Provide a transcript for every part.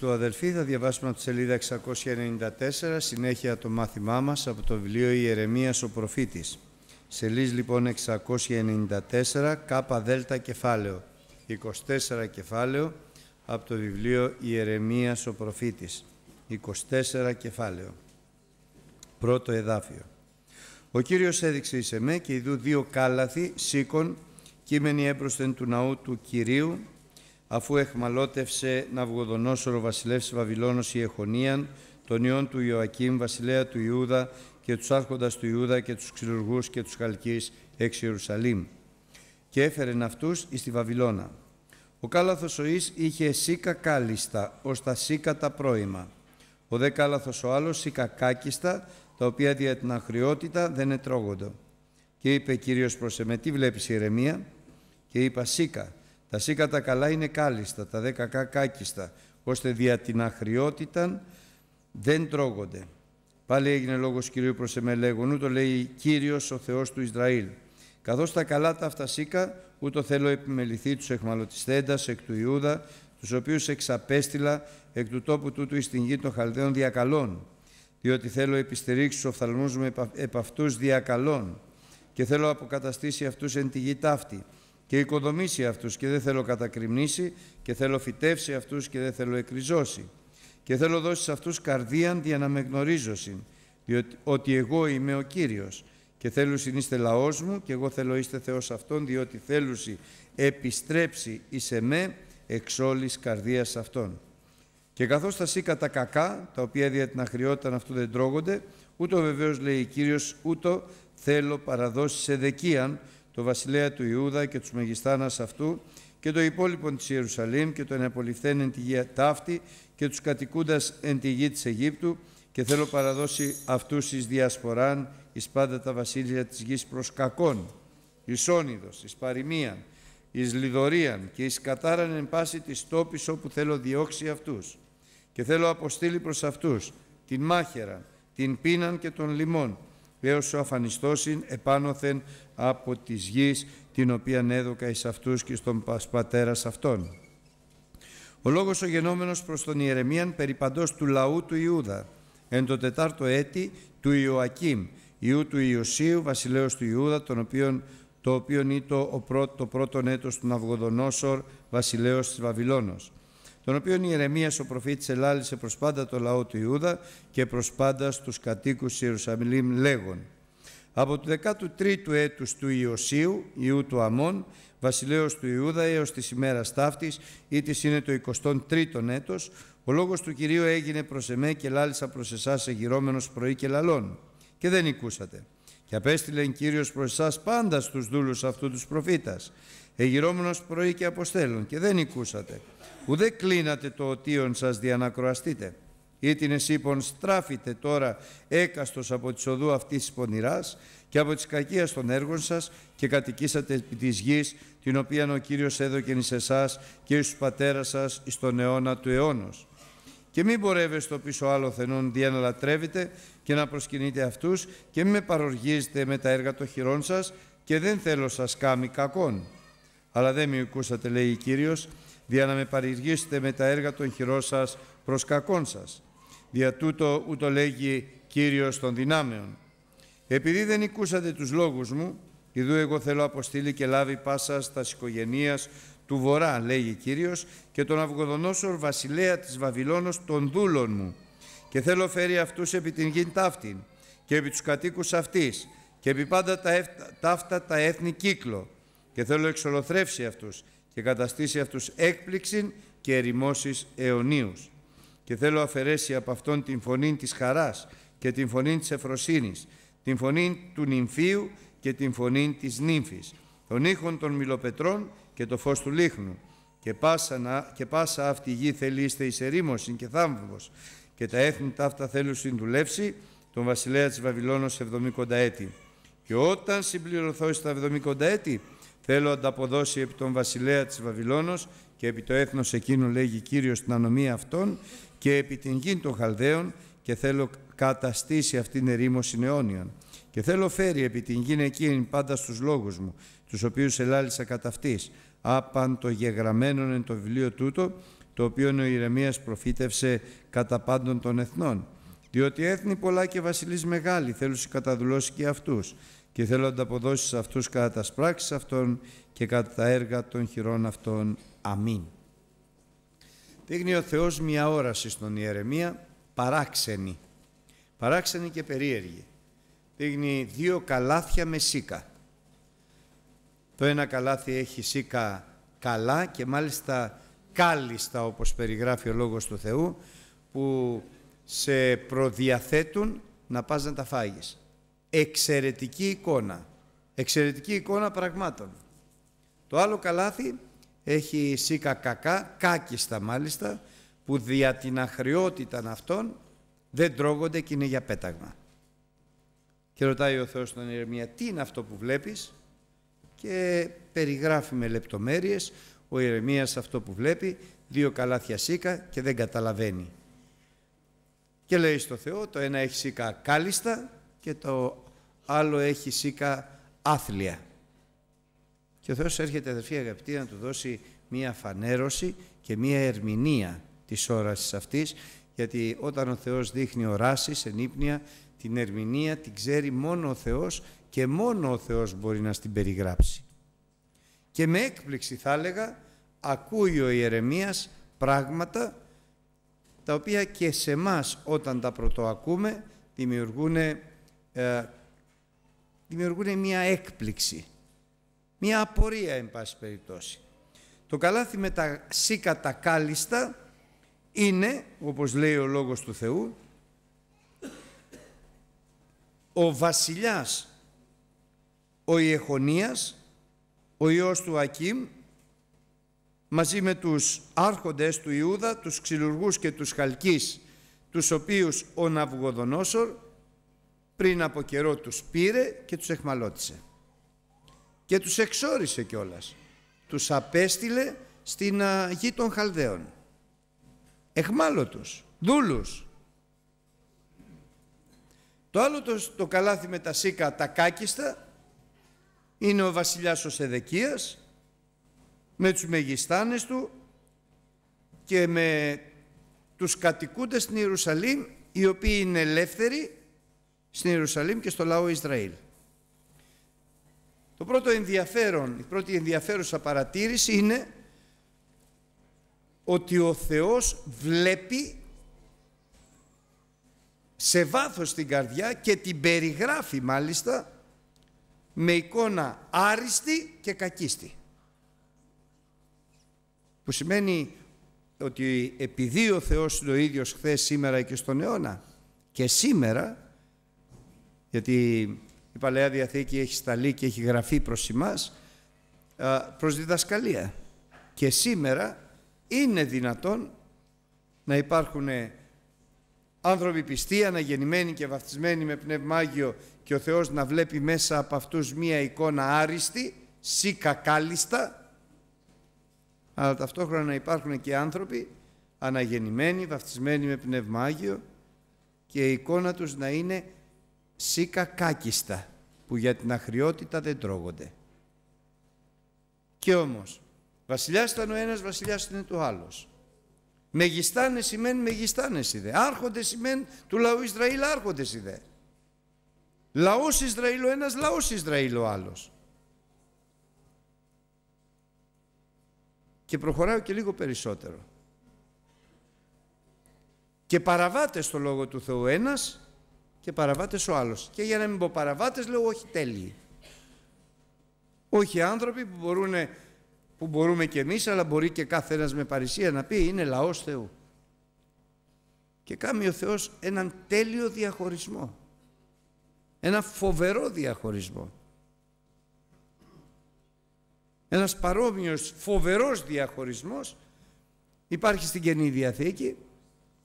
Του αδελφοί θα διαβάσουμε από τη σελίδα 694, συνέχεια το μάθημά μας από το βιβλίο Ιερεμίας ο Προφήτης. Σελίδα λοιπόν 694, κάπα δέλτα κεφάλαιο, 24 κεφάλαιο από το βιβλίο Ιερεμίας ο Προφήτης, 24 κεφάλαιο, πρώτο εδάφιο. Ο Κύριος έδειξε εις εμέ και ειδού δύο κάλαθη, σήκων, κείμενοι έμπροσθεν του ναού του Κυρίου αφού εχμαλώτευσε Ναυγοδονόσορο βασιλεύς Βαβυλώνος Ιεχονίαν, τον ιόν του Ιωακήμ, βασιλέα του Ιούδα και τους άρχοντας του Ιούδα και τους ξυλουργούς και τους χαλκείς εξ Ιερουσαλήμ και έφερεν αυτούς εις τη Βαβυλώνα. Ο κάλαθος ο ίς είχε σίκα κάλιστα, ως τα σίκα τα πρόημα. Ο δε κάλαθος ο άλλος σίκα κάκιστα, τα οποία δια την αχριότητα δεν ετρώγοντο. Και είπε Κύριος προς εμέ, τι και είπα σίκα, τα τα καλά είναι κάλιστα, τα δέκα κακάκιστα, κάκιστα, ώστε δια την αχριότητα δεν τρώγονται. Πάλι έγινε λόγος Κυρίου προς εμελέγον, ούτω λέει κύριος ο Θεός του Ισραήλ. Καθώς τα καλά τα αυτά σίκα, ούτω θέλω επιμεληθεί τους εχμαλωτιστέντας εκ του Ιούδα, τους οποίους εξαπέστειλα εκ του τόπου τούτου εις την γη των Χαλδαίων διακαλών, διότι θέλω επιστηρίξεις τους οφθαλμούς μου επ' αυτούς διακαλών και θέλω αποκαταστήσει αυτούς εν τη γη ταύτη και οικοδομήσει αυτούς και δεν θέλω κατακριμνήσει και θέλω φυτεύσει αυτούς και δεν θέλω εκριζώσει και θέλω δώσει σε αυτούς καρδίαν για να με γνωρίζωσιν διότι ότι εγώ είμαι ο Κύριος και θέλουσιν είστε λαός μου και εγώ θέλω είστε Θεός αυτόν διότι θέλουσι επιστρέψει εις εμέ εξ όλης καρδίας αυτών. Και καθώς τα σήκα τα κακά, τα οποία δια την αυτού δεν τρώγονται, ούτω βεβαίως λέει ο Κύριος, ούτω θέλω παραδώσει σε δεκίαν, το βασιλέα του Ιούδα και τους μεγιστάνας αυτού και το υπόλοιπο της Ιερουσαλήμ και τον απολυφθέν εν τη γη ταύτη και τους κατοικούντας εν τη γη της Αιγύπτου και θέλω παραδώσει αυτούς εις διασποράν εις πάντα τα βασίλεια της γης προς κακόν, εις όνειδος, εις παροιμίαν, εις λιδωρίαν και εις κατάραν εν πάση της τόπης όπου θέλω διώξει αυτούς και θέλω αποστείλει προς αυτούς την μάχερα, την πείναν και τον λιμόν ο αφανιστώσιν επάνωθεν από της γης την οποία έδωκα εις αυτούς και στον πατέρας αυτών. Ο λόγος ο γενόμενος προς τον Ιερεμίαν περί του λαού του Ιούδα εν το τετάρτο έτη του Ιωακίμ, ιού του Ιωσίου βασιλέως του Ιούδα τον οποίον το οποίον ήταν το πρώτο, το έτος του Ναυγοδονόσορ βασιλέως της Βαβυλώνος τον οποίον η Ερεμία ο προφήτης ελάλησε προς πάντα το λαό του Ιούδα και προς πάντα στους κατοίκους Ιερουσαλήμ λέγον. Από του 13ο έτους του Ιωσίου, Ιού του Αμών, βασιλέως του Ιούδα έως της ημέρας ταύτης, ήτης είναι το 23ο έτος, ου έτου του ιωσιου ιου του αμων βασιλεως του ιουδα έω τη ημέρα ημερας ή της ειναι το 23 ο ετος ο λογο του κυριου εγινε προς εμέ και λάλησα προς εσάς εγυρώμενος πρωί και λαλών. Και δεν ακούσατε. Και απέστειλε Κύριος προς εσάς πάντα στους δούλους αυτού τους προφήτας, Εγυρώμενο πρωί και αποστέλων. Και δεν ακούσατε ουδέ κλείνατε το οτίον σας διανακροαστείτε. Ή την εσύπον στράφητε τώρα έκαστος από της οδού αυτής της πονηράς και από τις κακίας των έργων σας και κατοικήσατε επί της γης την οποία ο Κύριος έδωκεν εις εσάς και εις τους πατέρας σας εις τον αιώνα του αιώνος. Και μην πορεύεστε το πίσω άλλο θενούν δι' να και να προσκυνείτε αυτούς και μην με παροργίζετε με τα έργα των χειρών σας και δεν θέλω σας κάμι κακόν. Αλλά δεν με λέει ο Κύριος, δια να με παρηργήσετε με τα έργα των χειρών σας προς κακόν σας. Δια τούτο ούτω λέγει Κύριος των δυνάμεων. Επειδή δεν οικούσατε τους λόγους μου, Ιδού εγώ θέλω αποστείλει και λάβει πάσα στας οικογενείας του Βορρά, λέγει Κύριος, και τον Αυγοδονόσορ βασιλέα της Βαβυλώνος των δούλων μου. Και θέλω φέρει αυτούς επί την γην ταύτην και επί τους κατοίκους αυτής και επί πάντα τα ταύτα τα έθνη κύκλο. Και θέλω εξολοθρεύσει αυτούς και καταστήσει αυτούς έκπληξη και ερημώσεις αιωνίους. Και θέλω αφαιρέσει από αυτόν την φωνή της χαράς και την φωνή της εφροσύνης, την φωνή του νυμφίου και την φωνή της νύμφης, τον ήχον των μιλοπετρών και το φως του λίχνου. Και πάσα, να, πάσα αυτή η γη θέλει εις ερήμωσιν και θάμβος, και τα έθνη ταύτα θέλουν συντουλεύσει, τον βασιλέα της Βαβυλώνος 70 έτη. Και όταν συμπληρωθώ στα 70 έτη, Θέλω ανταποδώσει επί τον βασιλέα της Βαβυλώνος και επί το έθνος εκείνο λέγει Κύριος την ανομία αυτών και επί την γη των Χαλδαίων και θέλω καταστήσει αυτήν ερήμωση αιώνιαν. Και θέλω φέρει επί την γη εκείνη πάντα στους λόγους μου, τους οποίους ελάλησα κατά αυτής, άπαν το γεγραμμένον εν το βιβλίο τούτο, το οποίο ο Ιρεμίας προφήτευσε κατά πάντων των εθνών. Διότι έθνη πολλά και βασιλείς μεγάλοι θέλουν καταδουλώσει και αυτούς και θέλω να τα αποδώσεις αυτούς κατά τας σπράξεις αυτών και κατά τα έργα των χειρών αυτών. Αμήν. Δείχνει ο Θεός μια όραση στον Ιερεμία, παράξενη. Παράξενη και περίεργη. Δείχνει δύο καλάθια με σίκα. Το ένα καλάθι έχει σίκα καλά και μάλιστα κάλλιστα όπως περιγράφει ο Λόγος του Θεού που σε προδιαθέτουν να πας να τα φάγεις εξαιρετική εικόνα. Εξαιρετική εικόνα πραγμάτων. Το άλλο καλάθι έχει σίκα κακά, κάκιστα μάλιστα, που δια την αχριότητα αυτών δεν τρώγονται και είναι για πέταγμα. Και ρωτάει ο Θεός τον Ιερεμία, τι είναι αυτό που βλέπεις και περιγράφει με λεπτομέρειες ο Ιερεμίας αυτό που βλέπει, δύο καλάθια σίκα και δεν καταλαβαίνει. Και λέει στο Θεό, το ένα έχει σίκα κάλιστα και το άλλο έχει σίκα άθλια. Και ο Θεός έρχεται αδερφή αγαπητή να του δώσει μία φανέρωση και μία ερμηνεία της όρασης αυτής γιατί όταν ο Θεός δείχνει οράσεις, ύπνια την ερμηνεία την ξέρει μόνο ο Θεός και μόνο ο Θεός μπορεί να στην περιγράψει. Και με έκπληξη θα έλεγα ακούει ο Ιερεμίας πράγματα τα οποία και σε μας όταν τα πρωτοακούμε δημιουργούν ε, δημιουργούν μία έκπληξη, μία απορία, εν πάση περιπτώσει. Το καλάθι με τα σίκατα κάλιστα είναι, όπως λέει ο Λόγος του Θεού, ο βασιλιάς, ο Ιεχονίας, ο Υιός του Ακίμ, μαζί με τους άρχοντες του Ιούδα, τους ξυλουργούς και τους χαλκείς, τους οποίους ο Ναυγοδονόσορ πριν από καιρό τους πήρε και τους εχμαλώτησε. Και τους εξόρισε κιόλας. Τους απέστειλε στην α, γη των Χαλδαίων. Εχμάλωτους, δούλους. Το άλλο το, το καλάθι με τα σίκα τα κάκιστα είναι ο βασιλιάς ο Σεδεκίας με τους μεγιστάνες του και με τους κατοικούντες στην Ιερουσαλήμ οι οποίοι είναι ελεύθεροι στην Ιερουσαλήμ και στο λαό Ισραήλ. Το πρώτο ενδιαφέρον, η πρώτη ενδιαφέρουσα παρατήρηση είναι ότι ο Θεός βλέπει σε βάθος την καρδιά και την περιγράφει μάλιστα με εικόνα άριστη και κακίστη. Που σημαίνει ότι επειδή ο Θεός είναι ο ίδιος χθες, σήμερα και στον αιώνα και σήμερα γιατί η Παλαιά Διαθήκη έχει σταλεί και έχει γραφεί προς εμάς, προς διδασκαλία. Και σήμερα είναι δυνατόν να υπάρχουν άνθρωποι πιστοί, αναγεννημένοι και βαφτισμένοι με Πνεύμα Άγιο και ο Θεός να βλέπει μέσα από αυτούς μία εικόνα άριστη, σίκα κάλιστα, αλλά ταυτόχρονα να υπάρχουν και άνθρωποι αναγεννημένοι, βαφτισμένοι με Πνεύμα Άγιο και η εικόνα τους να είναι σίκα κάκιστα που για την αχριότητα δεν τρώγονται. Και όμως, βασιλιάς ήταν ο ένας, βασιλιάς είναι το άλλος. Μεγιστάνε σημαίνει μεγιστάνε δε. Άρχοντες σημαίνει του λαού Ισραήλ άρχοντες δε. Λαός Ισραήλ ο ένας, λαός Ισραήλ ο άλλος. Και προχωράω και λίγο περισσότερο. Και παραβάτε στο λόγο του Θεού ένας και παραβάτες ο άλλος. Και για να μην πω παραβάτες λέω όχι τέλειοι. Όχι άνθρωποι που, μπορούν, που μπορούμε και εμείς αλλά μπορεί και κάθε ένας με παρησία να πει είναι λαός Θεού. Και κάνει ο Θεός έναν τέλειο διαχωρισμό. Ένα φοβερό διαχωρισμό. Ένας παρόμοιος φοβερός διαχωρισμός υπάρχει στην Καινή Διαθήκη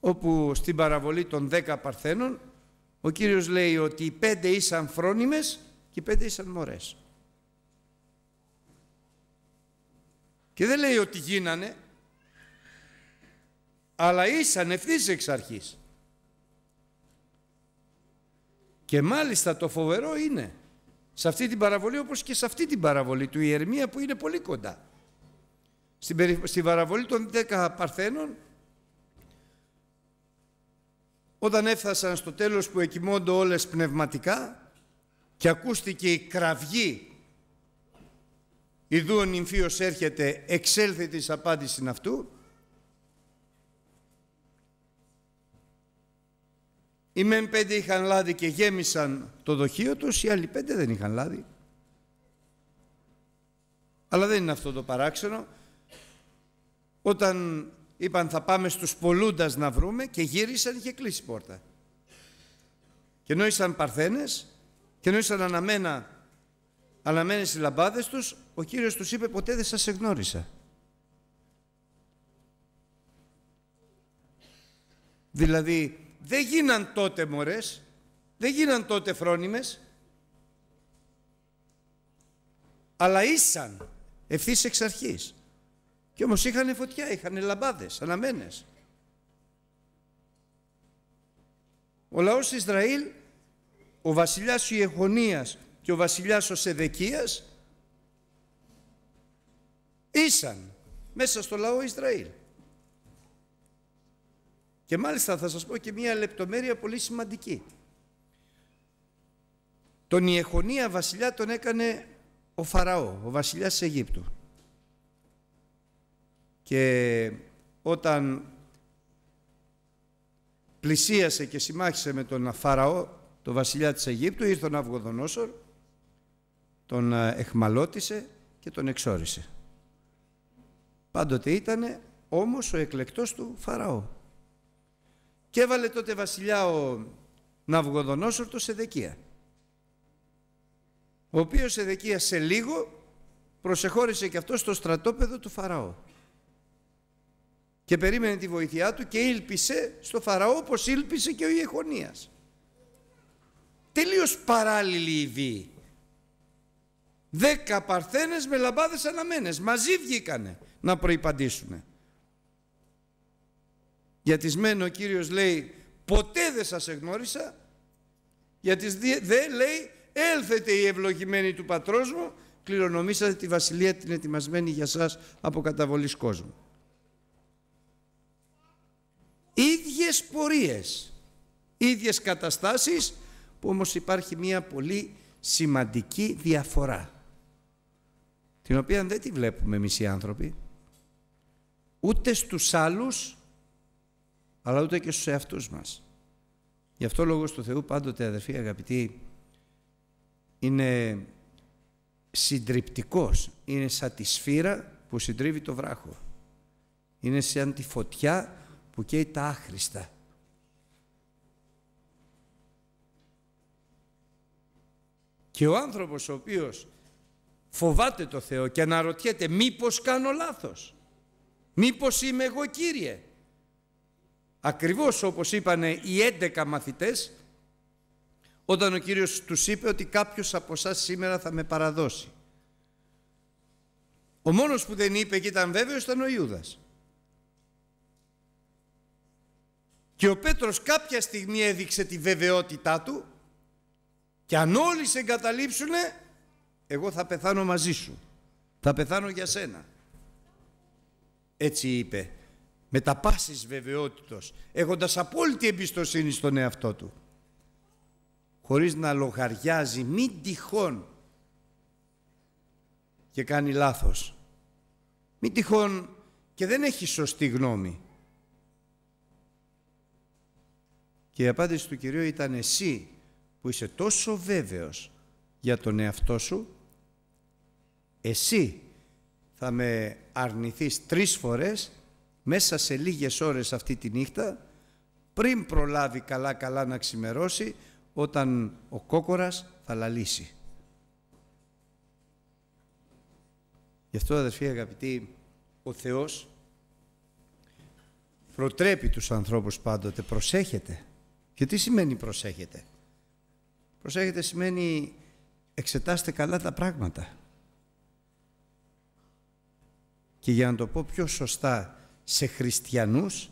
όπου στην παραβολή των 10 παρθένων ο Κύριος λέει ότι οι πέντε ήσαν φρόνιμες και οι πέντε ήσαν μωρές. Και δεν λέει ότι γίνανε, αλλά ήσαν ευθύς εξ αρχής. Και μάλιστα το φοβερό είναι σε αυτή την παραβολή όπως και σε αυτή την παραβολή του η που είναι πολύ κοντά. Στην, παραβολή των 10 παρθένων όταν έφτασαν στο τέλος που εκοιμώνται όλες πνευματικά και ακούστηκε η κραυγή «Ιδού ο νυμφίος έρχεται, εξέλθει της απάντησης αυτού» Οι μεν πέντε είχαν λάδι και γέμισαν το δοχείο τους, οι άλλοι πέντε δεν είχαν λάδι. Αλλά δεν είναι αυτό το παράξενο. Όταν είπαν θα πάμε στους πολλούντας να βρούμε και γύρισαν και κλείσει η πόρτα. Και ενώ ήσαν παρθένες και ενώ ήσαν αναμένα, αναμένες οι λαμπάδες τους, ο Κύριος τους είπε ποτέ δεν σας εγνώρισα. Δηλαδή δεν γίναν τότε μωρές, δεν γίναν τότε φρόνιμες, αλλά ήσαν ευθύς εξ αρχής. Και όμως είχαν φωτιά, είχαν λαμπάδες, αναμένες. Ο λαός της Ισραήλ, ο βασιλιάς του Ιεχωνίας και ο βασιλιάς ο Σεδεκίας ήσαν μέσα στο λαό Ισραήλ. Και μάλιστα θα σας πω και μια λεπτομέρεια πολύ σημαντική. Τον Ιεχωνία βασιλιά τον έκανε ο Φαραώ, ο βασιλιάς της Αιγύπτου. Και όταν πλησίασε και συμμάχισε με τον Φαραώ, τον βασιλιά της Αιγύπτου, ήρθε ο Ναυγοδονόσορ, τον ε, εχμαλώτησε και τον εξόρισε. Πάντοτε ήταν όμως ο εκλεκτός του Φαραώ. Και έβαλε τότε βασιλιά ο Ναυγοδονόσορ το Σεδεκία, ο οποίος Σεδεκίας σε λίγο προσεχώρησε και αυτό στο στρατόπεδο του Φαραώ και περίμενε τη βοήθειά του και ήλπισε στο Φαραώ όπως ήλπισε και ο Ιεχωνίας. Τελείως παράλληλη η Δέκα παρθένες με λαμπάδες αναμένες. Μαζί βγήκανε να προϋπαντήσουν. Γιατισμένο ο Κύριος λέει ποτέ δεν σας εγνώρισα. Γιατί δε λέει έλθετε η ευλογημένη του πατρός μου κληρονομήσατε τη βασιλεία την ετοιμασμένη για σας από καταβολής κόσμου ίδιες πορείες, ίδιες καταστάσεις που όμως υπάρχει μια πολύ σημαντική διαφορά την οποία δεν τη βλέπουμε εμείς οι άνθρωποι ούτε στους άλλους αλλά ούτε και στους εαυτούς μας. Γι' αυτό λόγος του Θεού πάντοτε αδερφοί αγαπητοί είναι συντριπτικός, είναι σαν τη σφύρα που συντρίβει το βράχο. Είναι σαν τη φωτιά που καίει τα άχρηστα. Και ο άνθρωπος ο οποίος φοβάται το Θεό και αναρωτιέται μήπως κάνω λάθος, μήπως είμαι εγώ Κύριε. Ακριβώς όπως είπανε οι 11 μαθητές όταν ο Κύριος τους είπε ότι κάποιος από εσάς σήμερα θα με παραδώσει. Ο μόνος που δεν είπε και ήταν βέβαιος ήταν ο Ιούδας. Και ο Πέτρος κάποια στιγμή έδειξε τη βεβαιότητά του και αν όλοι σε εγκαταλείψουνε, εγώ θα πεθάνω μαζί σου. Θα πεθάνω για σένα. Έτσι είπε, με τα πάσης βεβαιότητος, έχοντας απόλυτη εμπιστοσύνη στον εαυτό του. Χωρίς να λογαριάζει, μη τυχόν και κάνει λάθος. μη τυχόν και δεν έχει σωστή γνώμη. Και η απάντηση του Κυρίου ήταν εσύ που είσαι τόσο βέβαιος για τον εαυτό σου, εσύ θα με αρνηθείς τρεις φορές μέσα σε λίγες ώρες αυτή τη νύχτα πριν προλάβει καλά καλά να ξημερώσει όταν ο κόκορας θα λαλήσει. Γι' αυτό αδερφοί αγαπητοί, ο Θεός προτρέπει τους ανθρώπους πάντοτε, προσέχετε. Και τι σημαίνει προσέχετε. Προσέχετε σημαίνει εξετάστε καλά τα πράγματα. Και για να το πω πιο σωστά, σε χριστιανούς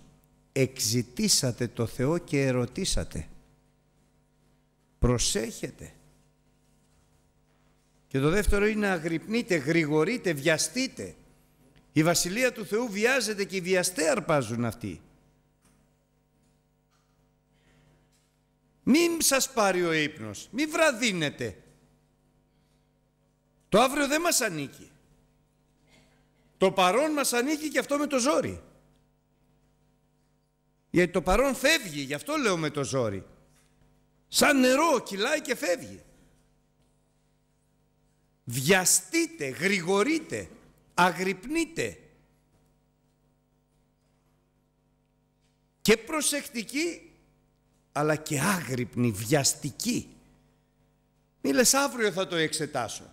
εξητήσατε το Θεό και ερωτήσατε. Προσέχετε. Και το δεύτερο είναι να αγρυπνείτε, γρηγορείτε, βιαστείτε. Η Βασιλεία του Θεού βιάζεται και οι βιαστέ αρπάζουν αυτοί. Μην σας πάρει ο ύπνος, μην βραδύνετε. Το αύριο δεν μας ανήκει. Το παρόν μας ανήκει και αυτό με το ζόρι. Γιατί το παρόν φεύγει, γι' αυτό λέω με το ζόρι. Σαν νερό κυλάει και φεύγει. Βιαστείτε, γρηγορείτε, αγρυπνείτε. Και προσεκτικοί αλλά και άγρυπνη, βιαστική. Μη λες αύριο θα το εξετάσω.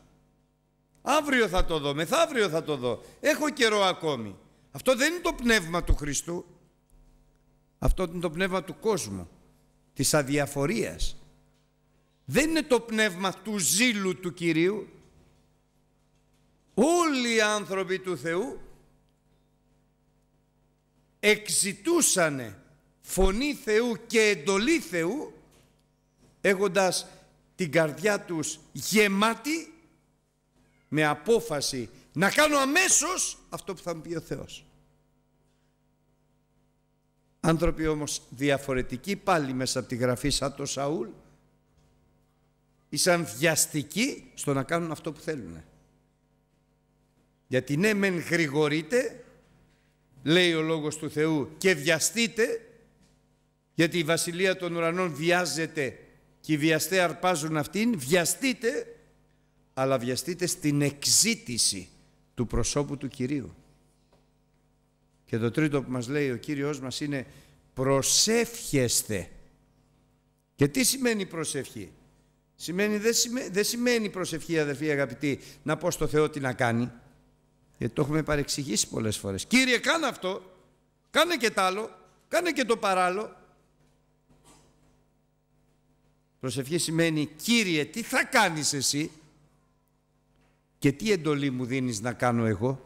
Αύριο θα το δω, μεθαύριο θα το δω. Έχω καιρό ακόμη. Αυτό δεν είναι το πνεύμα του Χριστού. Αυτό είναι το πνεύμα του κόσμου, της αδιαφορίας. Δεν είναι το πνεύμα του ζήλου του Κυρίου. Όλοι οι άνθρωποι του Θεού εξητούσανε φωνή Θεού και εντολή Θεού έχοντας την καρδιά τους γεμάτη με απόφαση να κάνω αμέσως αυτό που θα μου πει ο Θεός. Άνθρωποι όμως διαφορετικοί πάλι μέσα από τη γραφή σαν το Σαούλ ήσαν βιαστικοί στο να κάνουν αυτό που θέλουν. Γιατί ναι μεν γρηγορείτε λέει ο Λόγος του Θεού και βιαστείτε γιατί η βασιλεία των ουρανών βιάζεται και οι βιαστές αρπάζουν αυτήν, βιαστείτε, αλλά βιαστείτε στην εξήτηση του προσώπου του Κυρίου. Και το τρίτο που μας λέει ο Κύριος μας είναι προσεύχεστε. Και τι σημαίνει προσευχή. Σημαίνει, δεν, σημαίνει, δεν σημαίνει προσευχή αδερφοί αγαπητοί να πω στο Θεό τι να κάνει. Γιατί το έχουμε παρεξηγήσει πολλές φορές. Κύριε κάνε αυτό, κάνε και τ' άλλο, κάνε και το παράλλο. Προσευχή σημαίνει «Κύριε, τι θα κάνεις εσύ» και «Τι εντολή μου δίνεις να κάνω εγώ»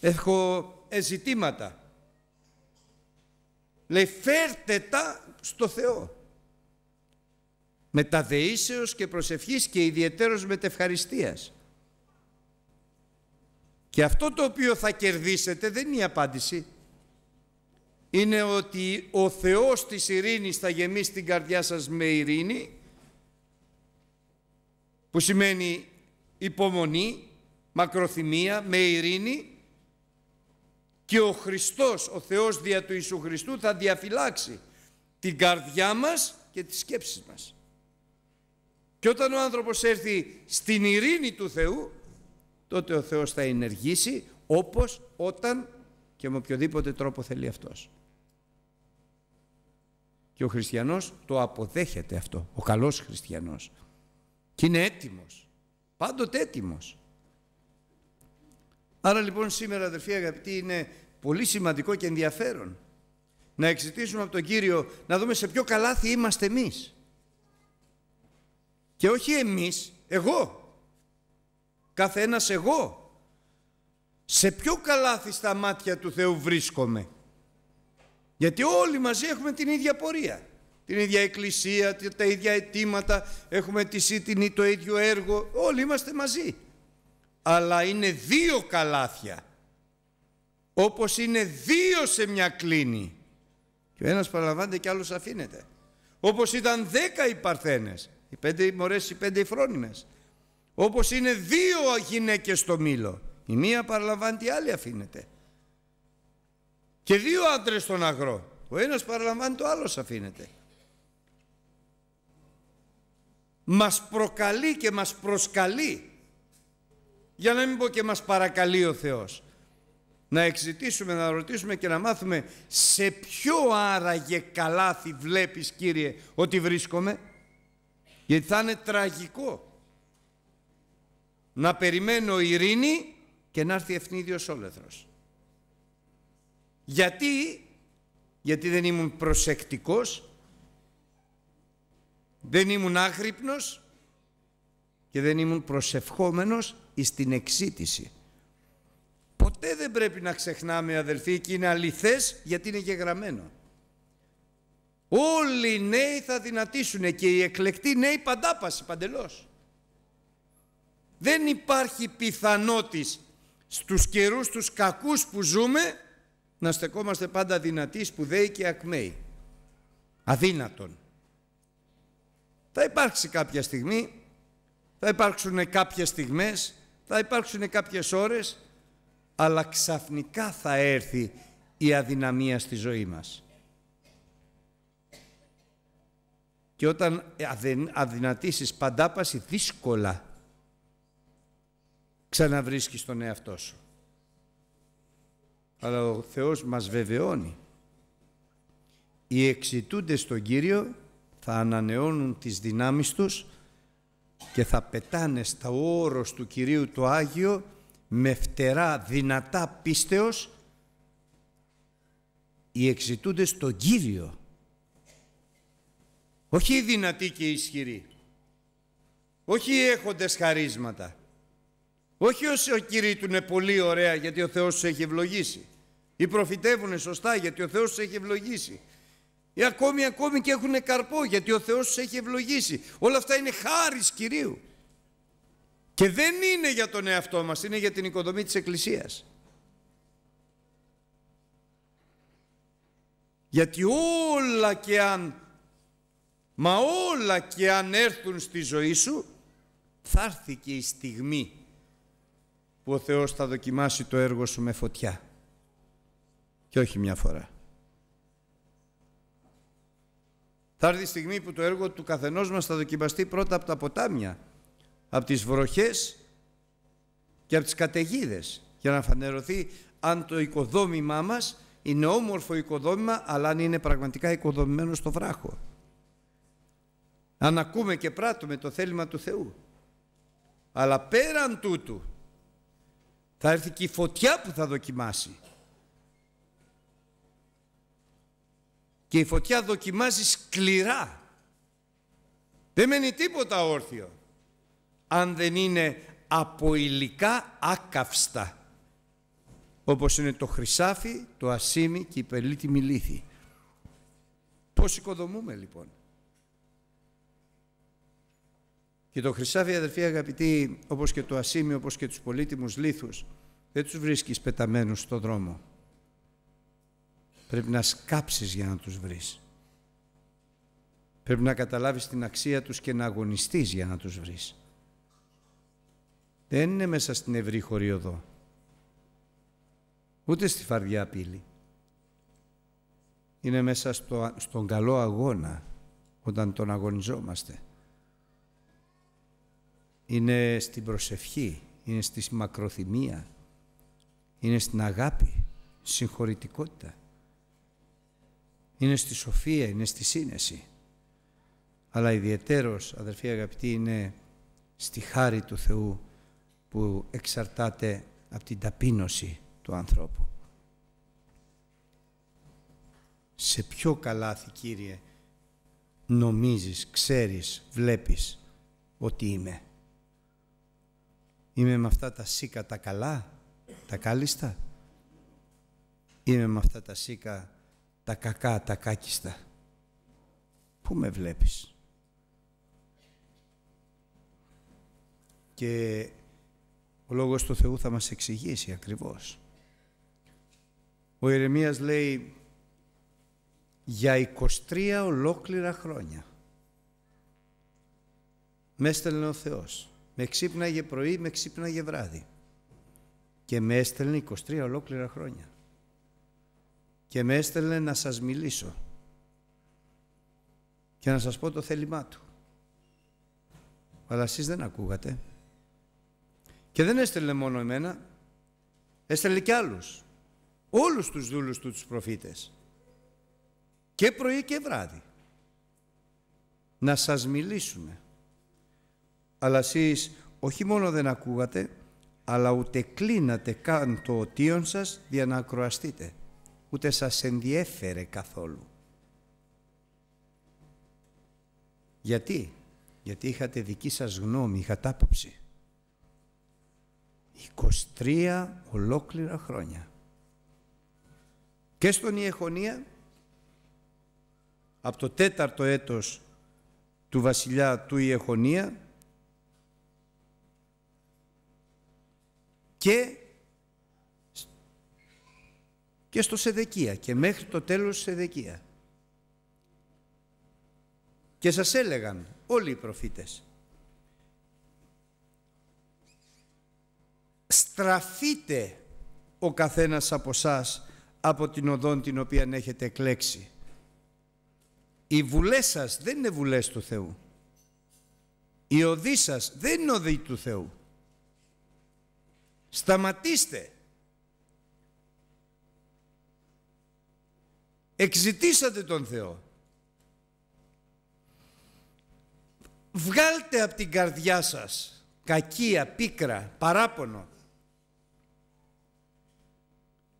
Έχω ζητήματα, Λέει φέρτε τα στο Θεό. Μεταδεήσεως και προσευχής και ιδιαίτερος μετευχαριστίας. Και αυτό το οποίο θα κερδίσετε δεν είναι η απάντηση είναι ότι ο Θεός της ειρήνης θα γεμίσει την καρδιά σας με ειρήνη που σημαίνει υπομονή, μακροθυμία, με ειρήνη και ο Χριστός, ο Θεός δια του Ιησού Χριστού θα διαφυλάξει την καρδιά μας και τις σκέψεις μας. Και όταν ο άνθρωπος έρθει στην ειρήνη του Θεού, τότε ο Θεός θα ενεργήσει όπως, όταν και με οποιοδήποτε τρόπο θέλει αυτός. Και ο χριστιανός το αποδέχεται αυτό, ο καλός χριστιανός. Και είναι έτοιμος, πάντοτε έτοιμος. Άρα λοιπόν σήμερα αδερφοί αγαπητοί είναι πολύ σημαντικό και ενδιαφέρον να εξητήσουμε από τον Κύριο να δούμε σε ποιο καλάθι είμαστε εμείς. Και όχι εμείς, εγώ. καθένας εγώ. Σε ποιο καλάθι στα μάτια του Θεού βρίσκομαι. Γιατί όλοι μαζί έχουμε την ίδια πορεία, την ίδια εκκλησία, τα ίδια αιτήματα, έχουμε τη σύντηνη, το ίδιο έργο, όλοι είμαστε μαζί. Αλλά είναι δύο καλάθια, όπως είναι δύο σε μια κλίνη. Και ο ένας παραλαμβάνεται και άλλος αφήνεται. Όπως ήταν δέκα οι παρθένες, οι πέντε μωρές, οι πέντε οι φρόνιμες. Όπως είναι δύο γυναίκες στο μήλο. Η μία παραλαμβάνει, η άλλη αφήνεται και δύο άντρες στον αγρό. Ο ένας παραλαμβάνει, το άλλος αφήνεται. Μας προκαλεί και μας προσκαλεί, για να μην πω και μας παρακαλεί ο Θεός, να εξητήσουμε, να ρωτήσουμε και να μάθουμε σε ποιο άραγε καλάθι βλέπεις Κύριε ότι βρίσκομαι, γιατί θα είναι τραγικό να περιμένω ειρήνη και να έρθει ο όλεθρος. Γιατί, γιατί δεν ήμουν προσεκτικός, δεν ήμουν άγρυπνος και δεν ήμουν προσευχόμενος εις την εξήτηση. Ποτέ δεν πρέπει να ξεχνάμε αδελφοί και είναι αληθές γιατί είναι γεγραμμένο. γραμμένο. Όλοι οι νέοι θα δυνατήσουν και οι εκλεκτοί νέοι παντάπαση παντελώς. Δεν υπάρχει πιθανότης στους καιρούς τους κακούς που ζούμε να στεκόμαστε πάντα δυνατοί, σπουδαίοι και ακμαίοι. Αδύνατον. Θα υπάρξει κάποια στιγμή, θα υπάρξουν κάποιες στιγμές, θα υπάρξουν κάποιες ώρες, αλλά ξαφνικά θα έρθει η αδυναμία στη ζωή μας. Και όταν αδυνατήσεις παντάπαση δύσκολα ξαναβρίσκεις τον εαυτό σου αλλά ο Θεός μας βεβαιώνει. Οι εξητούντες στον Κύριο θα ανανεώνουν τις δυνάμεις τους και θα πετάνε στα όρος του Κυρίου το Άγιο με φτερά δυνατά πίστεως οι εξητούντες στον Κύριο. Όχι οι δυνατοί και οι ισχυροί. Όχι οι έχοντες χαρίσματα. Όχι όσοι ο είναι πολύ ωραία γιατί ο Θεός Σου έχει ευλογήσει. Ή προφητεύουν σωστά γιατί ο Θεός Σου έχει ευλογήσει. Ή ακόμη ακόμη και έχουν καρπό γιατί ο Θεός Σου έχει ευλογήσει. Όλα αυτά είναι χάρις Κυρίου. Και δεν είναι για τον εαυτό μας, είναι για την οικοδομή της Εκκλησίας. Γιατί όλα και αν, μα όλα και αν έρθουν στη ζωή σου, θα έρθει και η στιγμή που ο Θεός θα δοκιμάσει το έργο σου με φωτιά. Και όχι μια φορά. Θα έρθει η στιγμή που το έργο του καθενός μας θα δοκιμαστεί πρώτα από τα ποτάμια, από τις βροχές και από τις καταιγίδες για να φανερωθεί αν το οικοδόμημά μας είναι όμορφο οικοδόμημα αλλά αν είναι πραγματικά οικοδομημένο στο βράχο. Αν ακούμε και πράττουμε το θέλημα του Θεού. Αλλά πέραν τούτου θα έρθει και η φωτιά που θα δοκιμάσει. Και η φωτιά δοκιμάζει σκληρά. Δεν μένει τίποτα όρθιο. Αν δεν είναι από υλικά άκαυστα. Όπως είναι το χρυσάφι, το ασίμι και η περίλητη μιλήθη. Πώς οικοδομούμε λοιπόν. Και το χρυσάφι, αδερφοί αγαπητοί, όπως και το ασίμι, όπως και τους πολύτιμους λίθους, δεν τους βρίσκεις πεταμένους στον δρόμο. Πρέπει να σκάψεις για να τους βρεις. Πρέπει να καταλάβεις την αξία τους και να αγωνιστείς για να τους βρεις. Δεν είναι μέσα στην ευρύ χωριοδό. Ούτε στη φαρδιά πύλη. Είναι μέσα στο, στον καλό αγώνα όταν τον αγωνιζόμαστε είναι στην προσευχή, είναι στη μακροθυμία, είναι στην αγάπη, συγχωρητικότητα. Είναι στη σοφία, είναι στη σύνεση. Αλλά ιδιαιτέρως, αδερφοί αγαπητοί, είναι στη χάρη του Θεού που εξαρτάται από την ταπείνωση του ανθρώπου. Σε ποιο καλάθι, Κύριε, νομίζεις, ξέρεις, βλέπεις ότι είμαι. Είμαι με αυτά τα σίκα τα καλά, τα κάλιστα. Είμαι με αυτά τα σίκα τα κακά, τα κάκιστα. Πού με βλέπεις. Και ο Λόγος του Θεού θα μας εξηγήσει ακριβώς. Ο Ιερεμίας λέει για 23 ολόκληρα χρόνια με ο Θεός με ξύπναγε πρωί, με ξύπναγε βράδυ. Και με έστελνε 23 ολόκληρα χρόνια. Και με έστελνε να σας μιλήσω. Και να σας πω το θέλημά του. Αλλά εσείς δεν ακούγατε. Και δεν έστελνε μόνο εμένα. Έστελνε και άλλους. Όλους τους δούλους του τους προφήτες. Και πρωί και βράδυ. Να σας μιλήσουμε αλλά εσείς όχι μόνο δεν ακούγατε, αλλά ούτε κλείνατε καν το οτίον σας για να ακροαστείτε. Ούτε σας ενδιέφερε καθόλου. Γιατί, γιατί είχατε δική σας γνώμη, είχατε άποψη. 23 ολόκληρα χρόνια. Και στον Ιεχωνία από το τέταρτο έτος του βασιλιά του Ιεχωνία και, και στο Σεδεκία και μέχρι το τέλος Σεδεκία. Και σας έλεγαν όλοι οι προφήτες στραφείτε ο καθένας από σας από την οδόν την οποία έχετε εκλέξει. Οι βουλές σας δεν είναι βουλές του Θεού. Η οδή σας δεν είναι οδή του Θεού. Σταματήστε. Εξητήσατε τον Θεό. Βγάλτε από την καρδιά σας κακία, πίκρα, παράπονο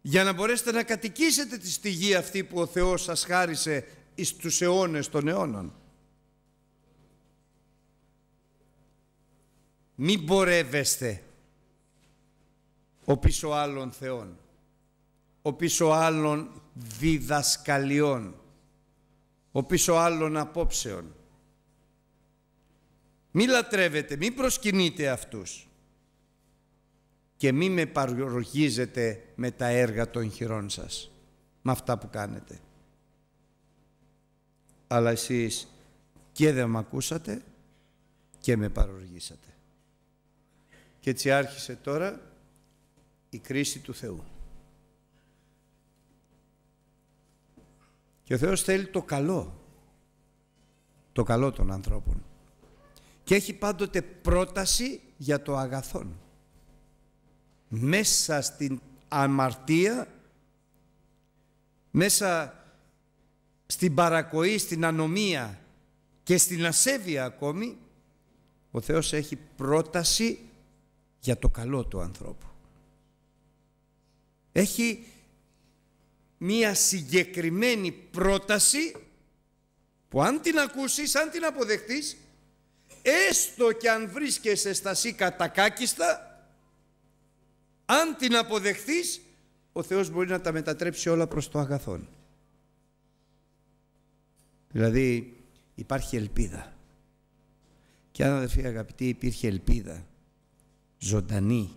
για να μπορέσετε να κατοικήσετε τη στιγμή αυτή που ο Θεός σας χάρισε εις τους αιώνες των αιώνων. Μην πορεύεστε ο πίσω άλλων θεών, ο πίσω άλλων διδασκαλιών, ο πίσω άλλων απόψεων. Μη λατρεύετε, μη προσκυνείτε αυτούς και μη με παροργίζετε με τα έργα των χειρών σας, με αυτά που κάνετε. Αλλά εσείς και δεν με ακούσατε και με παροργήσατε. Και έτσι άρχισε τώρα η κρίση του Θεού. Και ο Θεός θέλει το καλό, το καλό των ανθρώπων. Και έχει πάντοτε πρόταση για το αγαθόν. Μέσα στην αμαρτία, μέσα στην παρακοή, στην ανομία και στην ασέβεια ακόμη, ο Θεός έχει πρόταση για το καλό του ανθρώπου έχει μία συγκεκριμένη πρόταση που αν την ακούσεις, αν την αποδεχτείς, έστω και αν βρίσκεσαι στα σίκα κατακάκιστα αν την αποδεχτείς, ο Θεός μπορεί να τα μετατρέψει όλα προς το αγαθόν. Δηλαδή υπάρχει ελπίδα. Και αν αδερφοί αγαπητοί υπήρχε ελπίδα, ζωντανή,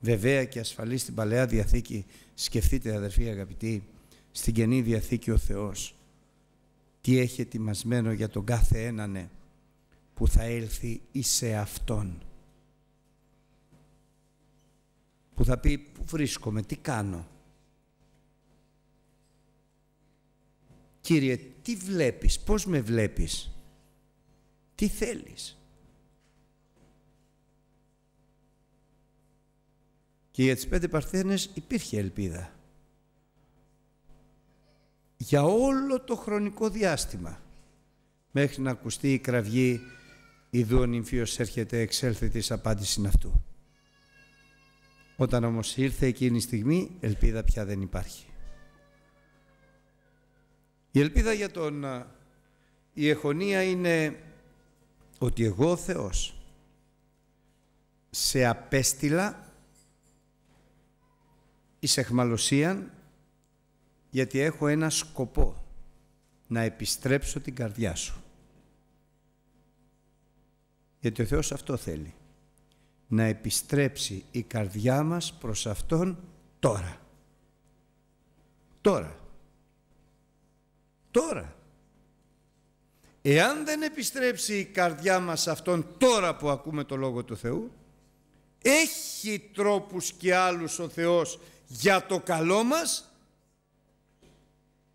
Βεβαία και ασφαλής στην Παλαιά Διαθήκη, σκεφτείτε αδερφοί αγαπητοί, στην Καινή Διαθήκη ο Θεός, τι έχει ετοιμασμένο για τον κάθε έναν που θα έλθει εις Αυτόν. Που θα πει, πού βρίσκομαι, τι κάνω. Κύριε, τι βλέπεις, πώς με βλέπεις, τι θέλεις. Και για τις πέντε παρθένες υπήρχε ελπίδα. Για όλο το χρονικό διάστημα. Μέχρι να ακουστεί η κραυγή «Ιδού ο νυμφίος έρχεται, εξέλθει της απάντησης αυτού». Όταν όμως ήρθε εκείνη η στιγμή, ελπίδα πια δεν υπάρχει. Η ελπίδα για τον... Η εχονία είναι ότι εγώ ο Θεός σε απέστειλα εις εχμαλωσία γιατί έχω ένα σκοπό να επιστρέψω την καρδιά σου. Γιατί ο Θεός αυτό θέλει. Να επιστρέψει η καρδιά μας προς Αυτόν τώρα. Τώρα. Τώρα. Εάν δεν επιστρέψει η καρδιά μας Αυτόν τώρα που ακούμε το Λόγο του Θεού, έχει τρόπους και άλλους ο Θεός για το καλό μας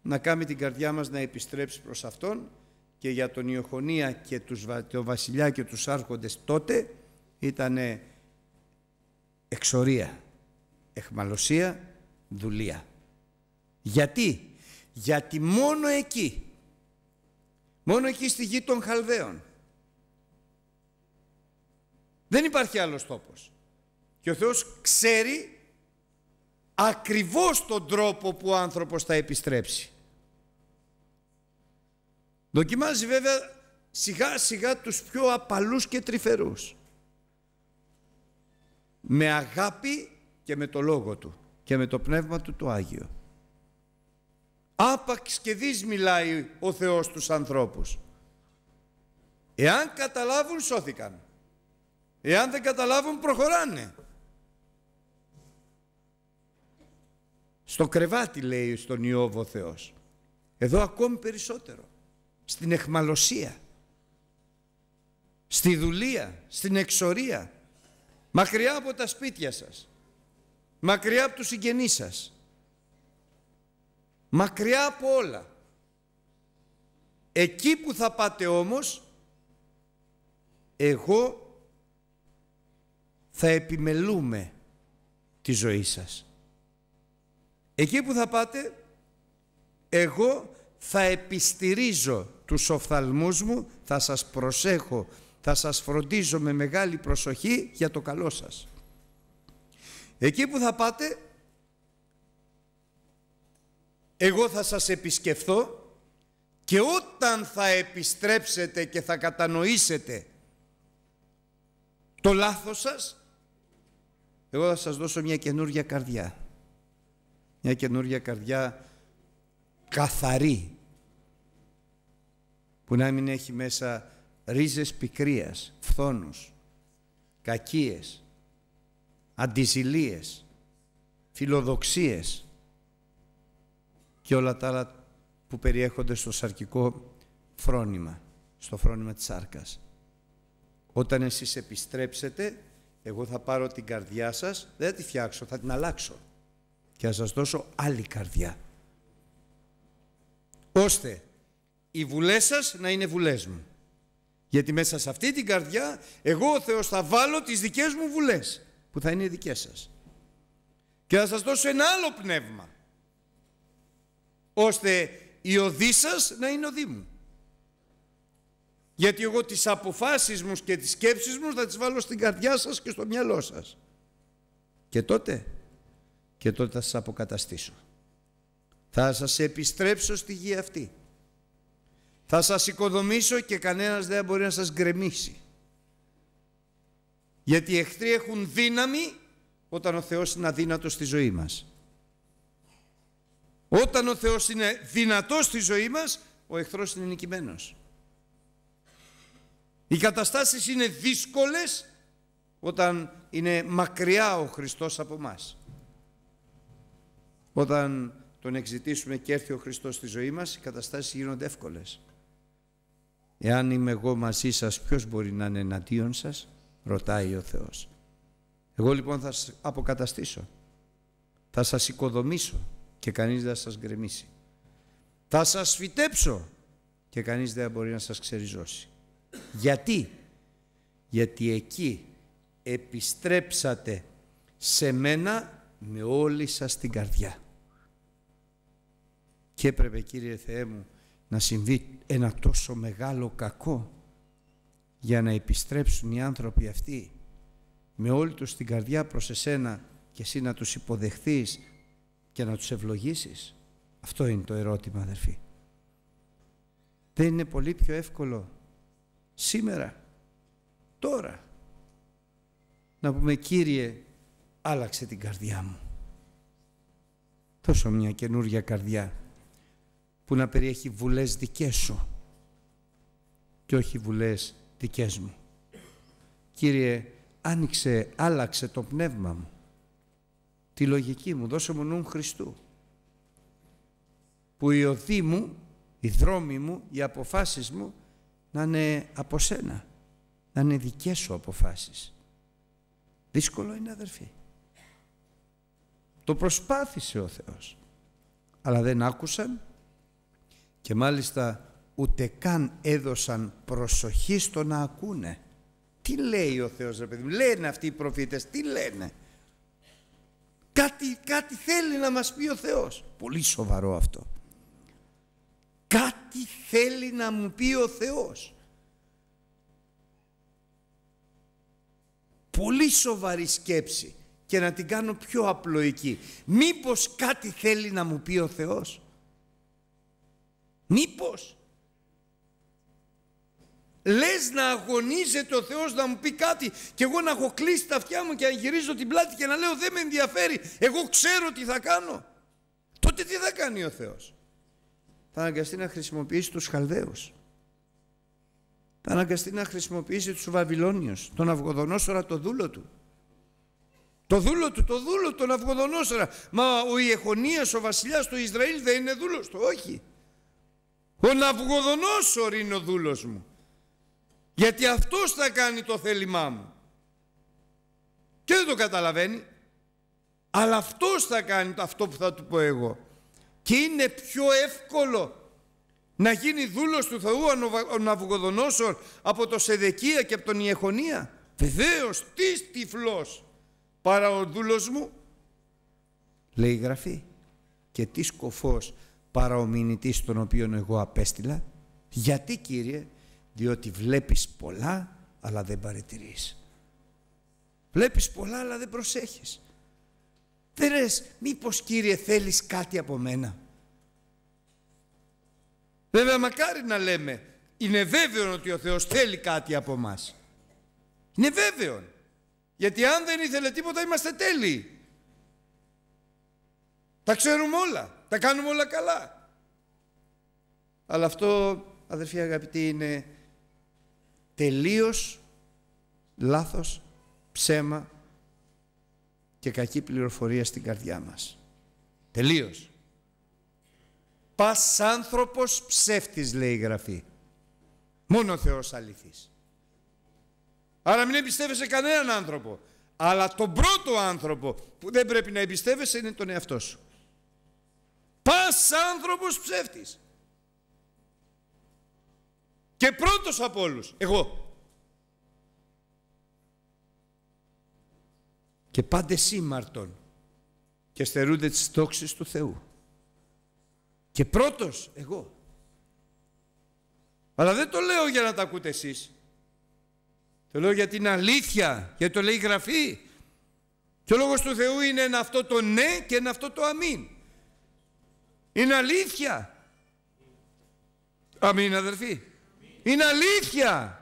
να κάνει την καρδιά μας να επιστρέψει προς Αυτόν και για τον Ιωχωνία και τους, τον βασιλιά και τους άρχοντες τότε ήταν εξορία, εχμαλωσία, δουλεία. Γιατί, γιατί μόνο εκεί, μόνο εκεί στη γη των Χαλδαίων δεν υπάρχει άλλος τόπος. Και ο Θεός ξέρει ακριβώς τον τρόπο που ο άνθρωπος θα επιστρέψει. Δοκιμάζει βέβαια σιγά σιγά τους πιο απαλούς και τρυφερούς. Με αγάπη και με το λόγο του και με το πνεύμα του το Άγιο. Άπαξ και δεις μιλάει ο Θεός τους ανθρώπους. Εάν καταλάβουν σώθηκαν. Εάν δεν καταλάβουν προχωράνε. Στο κρεβάτι λέει στον Ιώβο ο Θεός. Εδώ ακόμη περισσότερο. Στην εχμαλωσία. Στη δουλεία. Στην εξορία. Μακριά από τα σπίτια σας. Μακριά από τους συγγενείς σας. Μακριά από όλα. Εκεί που θα πάτε όμως, εγώ θα επιμελούμε τη ζωή σας. Εκεί που θα πάτε, εγώ θα επιστηρίζω τους οφθαλμούς μου, θα σας προσέχω, θα σας φροντίζω με μεγάλη προσοχή για το καλό σας. Εκεί που θα πάτε, εγώ θα σας επισκεφθώ και όταν θα επιστρέψετε και θα κατανοήσετε το λάθος σας, εγώ θα σας δώσω μια καινούργια καρδιά μια καινούργια καρδιά καθαρή που να μην έχει μέσα ρίζες πικρίας, φθόνους, κακίες, αντιζηλίες, φιλοδοξίες και όλα τα άλλα που περιέχονται στο σαρκικό φρόνημα, στο φρόνημα της σάρκας. Όταν εσείς επιστρέψετε, εγώ θα πάρω την καρδιά σας, δεν θα τη φτιάξω, θα την αλλάξω και θα σας δώσω άλλη καρδιά. Ώστε οι βουλές σας να είναι βουλές μου. Γιατί μέσα σε αυτή την καρδιά εγώ ο Θεός θα βάλω τις δικές μου βουλές που θα είναι οι δικές σας. Και θα σας δώσω ένα άλλο πνεύμα. Ώστε η οδή σας να είναι οδή μου. Γιατί εγώ τις αποφάσεις μου και τις σκέψεις μου θα τις βάλω στην καρδιά σας και στο μυαλό σας. Και τότε και τότε θα σας αποκαταστήσω. Θα σας επιστρέψω στη γη αυτή. Θα σας οικοδομήσω και κανένας δεν μπορεί να σας γκρεμίσει. Γιατί οι εχθροί έχουν δύναμη όταν ο Θεός είναι αδύνατος στη ζωή μας. Όταν ο Θεός είναι δυνατός στη ζωή μας, ο εχθρός είναι νικημένος. Οι καταστάσεις είναι δύσκολες όταν είναι μακριά ο Χριστός από μας. Όταν τον εξητήσουμε και έρθει ο Χριστός στη ζωή μας, οι καταστάσεις γίνονται εύκολες. Εάν είμαι εγώ μαζί σας, ποιος μπορεί να είναι εναντίον σας, ρωτάει ο Θεός. Εγώ λοιπόν θα σας αποκαταστήσω, θα σας οικοδομήσω και κανείς δεν σας γκρεμίσει. Θα σας φυτέψω και κανείς δεν μπορεί να σας ξεριζώσει. Γιατί, γιατί εκεί επιστρέψατε σε μένα με όλη σας την καρδιά και έπρεπε Κύριε Θεέ μου να συμβεί ένα τόσο μεγάλο κακό για να επιστρέψουν οι άνθρωποι αυτοί με όλη τους την καρδιά προς εσένα και εσύ να τους υποδεχθείς και να τους ευλογήσεις. Αυτό είναι το ερώτημα αδερφοί. Δεν είναι πολύ πιο εύκολο σήμερα, τώρα, να πούμε Κύριε άλλαξε την καρδιά μου. Τόσο μια καινούργια καρδιά που να περιέχει βουλές δικές σου και όχι βουλές δικές μου. Κύριε, άνοιξε, άλλαξε το πνεύμα μου, τη λογική μου, δώσε μου νου Χριστού, που η οδή μου, οι δρόμοι μου, οι αποφάσεις μου να είναι από σένα, να είναι δικές σου αποφάσεις. Δύσκολο είναι αδερφοί. Το προσπάθησε ο Θεός, αλλά δεν άκουσαν και μάλιστα ούτε καν έδωσαν προσοχή στο να ακούνε. Τι λέει ο Θεός ρε παιδί μου, λένε αυτοί οι προφήτες, τι λένε. Κάτι, κάτι θέλει να μας πει ο Θεός. Πολύ σοβαρό αυτό. Κάτι θέλει να μου πει ο Θεός. Πολύ σοβαρή σκέψη και να την κάνω πιο απλοϊκή. Μήπως κάτι θέλει να μου πει ο Θεός. Μήπως. Λες να αγωνίζεται ο Θεός να μου πει κάτι και εγώ να έχω κλείσει τα αυτιά μου και να γυρίζω την πλάτη και να λέω δεν με ενδιαφέρει, εγώ ξέρω τι θα κάνω. Τότε τι θα κάνει ο Θεός. Θα αναγκαστεί να χρησιμοποιήσει τους Χαλδαίους. Θα αναγκαστεί να χρησιμοποιήσει τους Βαβυλώνιους, τον Αυγοδονόσορα το δούλο του. Το δούλο του, το δούλο του, τον Αυγοδονόσορα. Μα ο Ιεχωνίας, ο βασιλιάς του Ισραήλ δεν είναι δούλος του, όχι. Ο Ναυγοδονόσορ είναι ο δούλος μου. Γιατί αυτός θα κάνει το θέλημά μου. Και δεν το καταλαβαίνει. Αλλά αυτός θα κάνει αυτό που θα του πω εγώ. Και είναι πιο εύκολο να γίνει δούλος του Θεού ο Ναυγοδονόσορ από το Σεδεκία και από τον Ιεχονία. βεβαίως τι τυφλός παρά ο δούλος μου. Λέει η Γραφή. Και τι σκοφός παρά ο μηνυτής τον οποίον εγώ απέστειλα. Γιατί Κύριε, διότι βλέπεις πολλά αλλά δεν παρετηρείς. Βλέπεις πολλά αλλά δεν προσέχεις. Δεν λες, μήπως Κύριε θέλεις κάτι από μένα. Βέβαια μακάρι να λέμε, είναι βέβαιο ότι ο Θεός θέλει κάτι από μας. Είναι βέβαιο. Γιατί αν δεν ήθελε τίποτα είμαστε τέλειοι. Τα ξέρουμε όλα. Τα κάνουμε όλα καλά. Αλλά αυτό, αδερφοί αγαπητοί, είναι τελείως λάθος, ψέμα και κακή πληροφορία στην καρδιά μας. Τελείως. Πας άνθρωπος ψεύτης, λέει η Γραφή. Μόνο ο Θεός αληθής. Άρα μην εμπιστεύεσαι κανέναν άνθρωπο. Αλλά τον πρώτο άνθρωπο που δεν πρέπει να εμπιστεύεσαι είναι τον εαυτό σου. Πας άνθρωπος ψεύτης. Και πρώτος από όλους, εγώ. Και πάντε σήμαρτον και στερούνται τις τόξεις του Θεού. Και πρώτος, εγώ. Αλλά δεν το λέω για να τα ακούτε εσείς. Το λέω για την αλήθεια, γιατί το λέει η Γραφή. Και ο λόγος του Θεού είναι ένα αυτό το ναι και ένα αυτό το αμήν. Είναι αλήθεια. Αμήν αδερφοί. Είναι αλήθεια.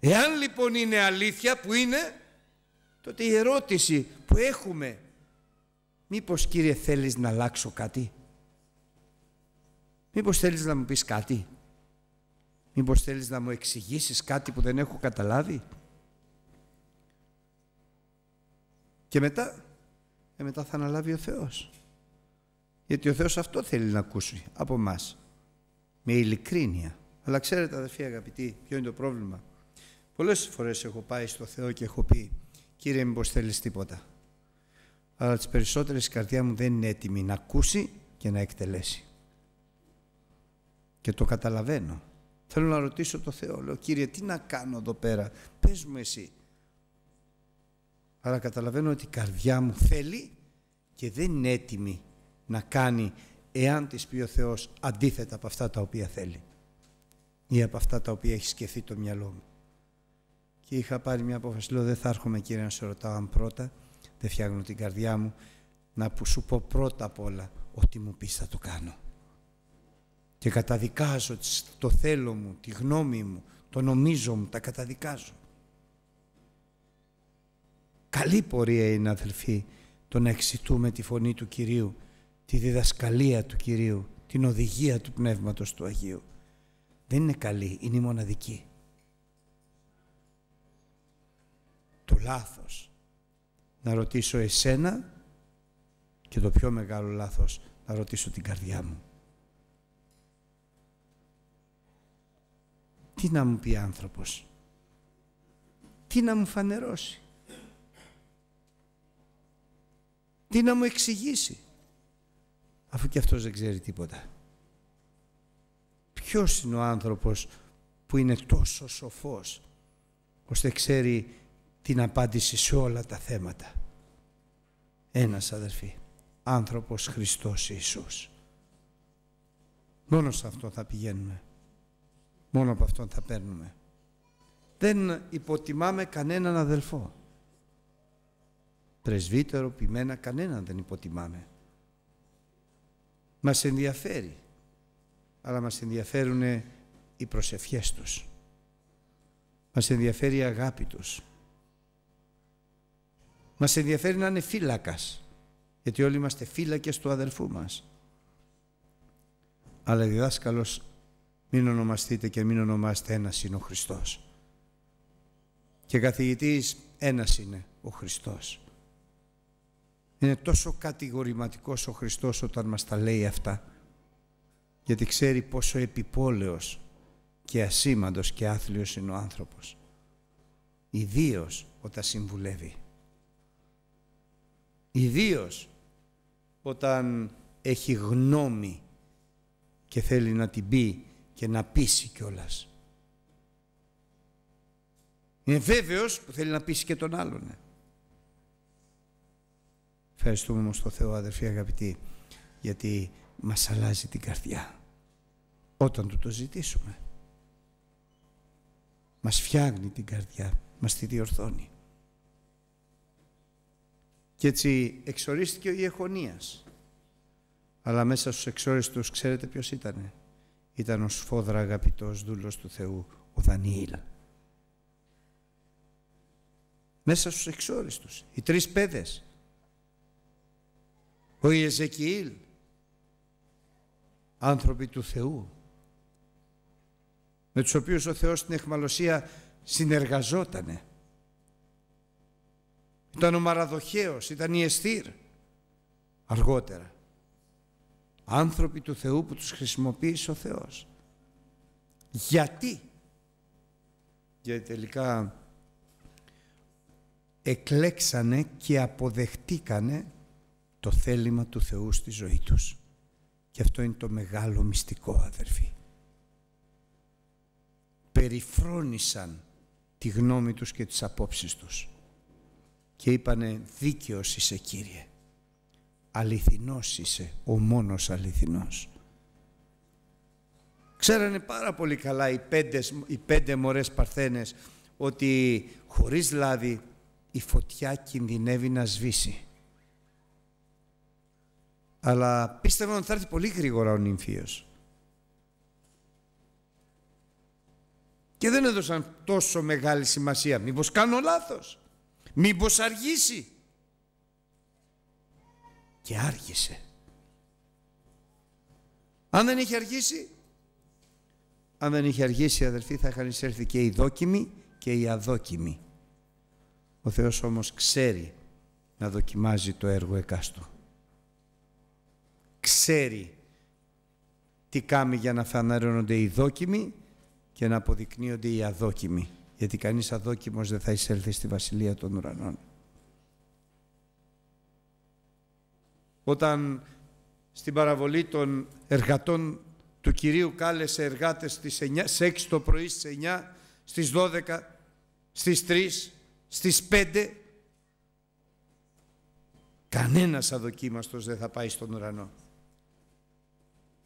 Εάν λοιπόν είναι αλήθεια που είναι, τότε η ερώτηση που έχουμε, μήπως Κύριε θέλεις να αλλάξω κάτι. Μήπως θέλεις να μου πεις κάτι. Μήπως θέλεις να μου εξηγήσεις κάτι που δεν έχω καταλάβει. Και μετά ε, μετά θα αναλάβει ο Θεός. Γιατί ο Θεός αυτό θέλει να ακούσει από εμάς. Με ειλικρίνεια. Αλλά ξέρετε αδερφοί αγαπητοί, ποιο είναι το πρόβλημα. Πολλές φορές έχω πάει στο Θεό και έχω πει «Κύριε μήπως θέλεις τίποτα». Αλλά τις περισσότερες η καρδιά μου δεν είναι έτοιμη να ακούσει και να εκτελέσει. Και το καταλαβαίνω. Θέλω να ρωτήσω το Θεό. Λέω, Κύριε, τι να κάνω εδώ πέρα. Πες μου εσύ, αλλά καταλαβαίνω ότι η καρδιά μου θέλει και δεν είναι έτοιμη να κάνει εάν της πει ο Θεός αντίθετα από αυτά τα οποία θέλει ή από αυτά τα οποία έχει σκεφτεί το μυαλό μου. Και είχα πάρει μια απόφαση, λέω δεν θα έρχομαι κύριε να σε ρωτάω αν πρώτα δεν φτιάχνω την καρδιά μου να που σου πω πρώτα απ' όλα ότι μου πεις θα το κάνω. Και καταδικάζω το θέλω μου, τη γνώμη μου, το νομίζω μου, τα καταδικάζω. Καλή πορεία είναι αδελφοί το να εξητούμε τη φωνή του Κυρίου, τη διδασκαλία του Κυρίου, την οδηγία του Πνεύματος του Αγίου. Δεν είναι καλή, είναι η μοναδική. Το λάθος. Να ρωτήσω εσένα και το πιο μεγάλο λάθος να ρωτήσω την καρδιά μου. Τι να μου πει άνθρωπος. Τι να μου φανερώσει. Τι να μου εξηγήσει, αφού και αυτός δεν ξέρει τίποτα. Ποιος είναι ο άνθρωπος που είναι τόσο σοφός, ώστε ξέρει την απάντηση σε όλα τα θέματα. Ένας αδερφή, άνθρωπος Χριστός Ιησούς. Μόνος σε αυτό θα πηγαίνουμε. Μόνο από αυτόν θα παίρνουμε. Δεν υποτιμάμε κανέναν αδελφό πρεσβύτερο, ποιμένα, κανέναν δεν υποτιμάμε. Μας ενδιαφέρει, αλλά μας ενδιαφέρουν οι προσευχές τους. Μας ενδιαφέρει η αγάπη τους. Μας ενδιαφέρει να είναι φύλακας, γιατί όλοι είμαστε φύλακες του αδερφού μας. Αλλά διδάσκαλος μην ονομαστείτε και μην ονομάστε ένας είναι ο Χριστός. Και καθηγητής ένας είναι ο Χριστός. Είναι τόσο κατηγορηματικός ο Χριστός όταν μας τα λέει αυτά, γιατί ξέρει πόσο επιπόλαιος και ασήμαντος και άθλιος είναι ο άνθρωπος. ιδίως όταν συμβουλεύει. ιδίως όταν έχει γνώμη και θέλει να την πει και να πείσει κιόλας. Είναι βέβαιος που θέλει να πείσει και τον άλλον. Ε. Ευχαριστούμε όμως το Θεό αδερφοί αγαπητοί γιατί μας αλλάζει την καρδιά όταν του το ζητήσουμε. Μας φτιάχνει την καρδιά, μας τη διορθώνει. Και έτσι εξορίστηκε ο Ιεχωνίας. Αλλά μέσα στους εξόριστους ξέρετε ποιος ήτανε. Ήταν ο σφόδρα αγαπητός δούλος του Θεού, ο Δανιήλ. Μέσα στους εξόριστους, οι τρεις παιδες ο Ιεζεκιήλ, άνθρωποι του Θεού, με τους οποίους ο Θεός στην εχμαλωσία συνεργαζότανε. Ήταν ο Μαραδοχέος, ήταν η Εστήρ αργότερα. Άνθρωποι του Θεού που τους χρησιμοποίησε ο Θεός. Γιατί. Γιατί τελικά εκλέξανε και αποδεχτήκανε το θέλημα του Θεού στη ζωή τους. Και αυτό είναι το μεγάλο μυστικό, αδερφοί. Περιφρόνησαν τη γνώμη τους και τις απόψεις τους και είπανε δίκαιος είσαι Κύριε, αληθινός είσαι, ο μόνος αληθινός. Ξέρανε πάρα πολύ καλά οι πέντε, οι πέντε μωρές παρθένες ότι χωρίς λάδι η φωτιά κινδυνεύει να σβήσει. Αλλά πίστευα ότι θα έρθει πολύ γρήγορα ο νυμφίος. Και δεν έδωσαν τόσο μεγάλη σημασία. Μήπως κάνω λάθος. Μήπως αργήσει. Και άργησε. Αν δεν είχε αργήσει, αν δεν είχε αργήσει αδερφοί θα είχαν εισέλθει και οι δόκιμοι και οι αδόκιμοι. Ο Θεός όμως ξέρει να δοκιμάζει το έργο εκάστου ξέρει τι κάνει για να φανερώνονται οι δόκιμοι και να αποδεικνύονται οι αδόκιμοι. Γιατί κανείς αδόκιμος δεν θα εισέλθει στη Βασιλεία των Ουρανών. Όταν στην παραβολή των εργατών του Κυρίου κάλεσε εργάτες στις 9, σε 6 το πρωί στις 9, στις 12, στις 3, στις 5, κανένας αδοκίμαστος δεν θα πάει στον ουρανό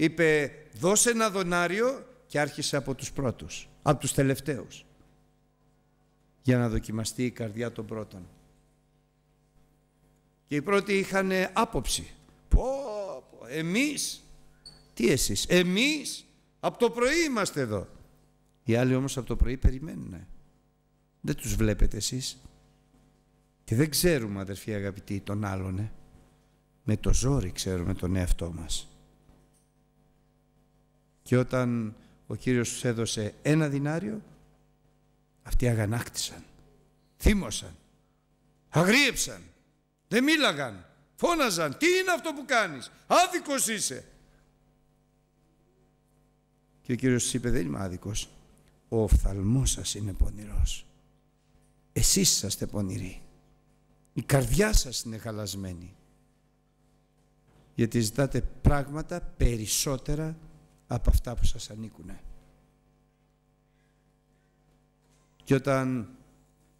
είπε δώσε ένα δονάριο και άρχισε από τους πρώτους, από τους τελευταίους για να δοκιμαστεί η καρδιά των πρώτων. Και οι πρώτοι είχαν άποψη. Πω, εμείς, τι εσείς, εμείς, από το πρωί είμαστε εδώ. Οι άλλοι όμως από το πρωί περιμένουν. Δεν τους βλέπετε εσείς. Και δεν ξέρουμε αδερφοί αγαπητοί τον άλλον. Ε. Με το ζόρι ξέρουμε τον εαυτό μας. Και όταν ο Κύριος τους έδωσε ένα δινάριο, αυτοί αγανάκτησαν, θύμωσαν, αγρίεψαν, δεν μίλαγαν, φώναζαν, τι είναι αυτό που κάνεις, άδικος είσαι. Και ο Κύριος είπε δεν είμαι άδικος, ο οφθαλμός σας είναι πονηρός. Εσείς είσαστε πονηροί. Η καρδιά σας είναι χαλασμένη. Γιατί ζητάτε πράγματα περισσότερα από αυτά που σας ανήκουν. Και όταν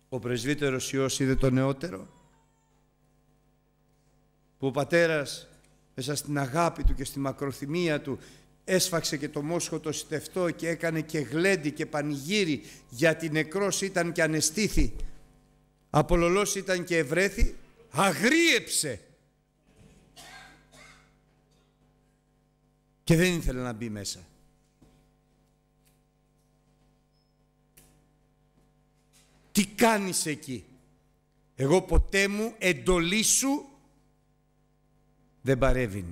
ο πρεσβύτερος Υιός είδε τον νεότερο, που ο πατέρας μέσα στην αγάπη του και στη μακροθυμία του έσφαξε και το μόσχο το στεφτό και έκανε και γλέντι και πανηγύρι γιατί νεκρός ήταν και ανεστήθη, απολολός ήταν και ευρέθη, αγρίεψε και δεν ήθελε να μπει μέσα. Τι κάνεις εκεί. Εγώ ποτέ μου εντολή σου δεν παρεύει.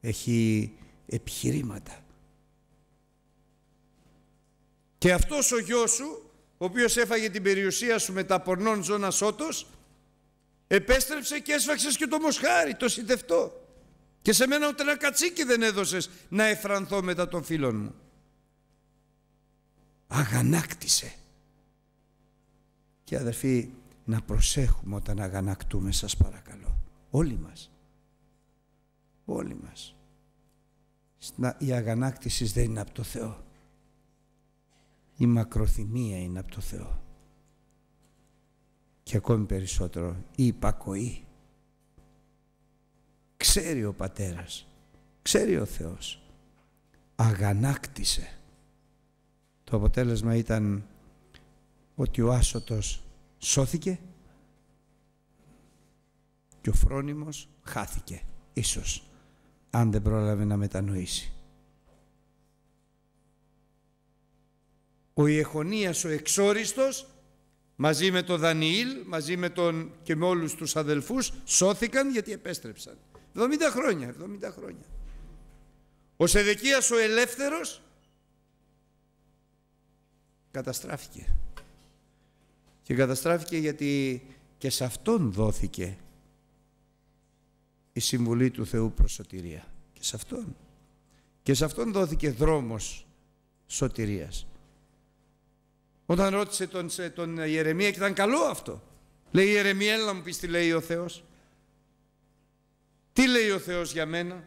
Έχει επιχειρήματα. Και αυτός ο γιος σου, ο οποίος έφαγε την περιουσία σου με τα πορνών ζώνας ότος, επέστρεψε και έσφαξες και το μοσχάρι, το συντευτό. Και σε μένα ούτε ένα κατσίκι δεν έδωσες να εφρανθώ μετά των φίλων μου. Αγανάκτησε. Και αδερφοί, να προσέχουμε όταν αγανακτούμε, σας παρακαλώ. Όλοι μας. Όλοι μας. Η αγανάκτηση δεν είναι από το Θεό. Η μακροθυμία είναι από το Θεό. Και ακόμη περισσότερο η υπακοή. Ξέρει ο Πατέρας, ξέρει ο Θεός. Αγανάκτησε. Το αποτέλεσμα ήταν ότι ο άσωτος σώθηκε και ο φρόνιμος χάθηκε, ίσως, αν δεν πρόλαβε να μετανοήσει. Ο Ιεχωνίας ο εξόριστος μαζί με τον Δανιήλ, μαζί με τον και με όλους τους αδελφούς σώθηκαν γιατί επέστρεψαν. 70 χρόνια, 70 χρόνια. Ο Σεδεκίας ο ελεύθερος καταστράφηκε. Και καταστράφηκε γιατί και σε αυτόν δόθηκε η συμβουλή του Θεού προς σωτηρία. Και σε αυτόν. Και σε αυτόν δόθηκε δρόμος σωτηρίας. Όταν ρώτησε τον, τον Ιερεμία και ήταν καλό αυτό. Λέει Ιερεμία έλα μου πεις τι λέει ο Θεός. Τι λέει ο Θεός για μένα.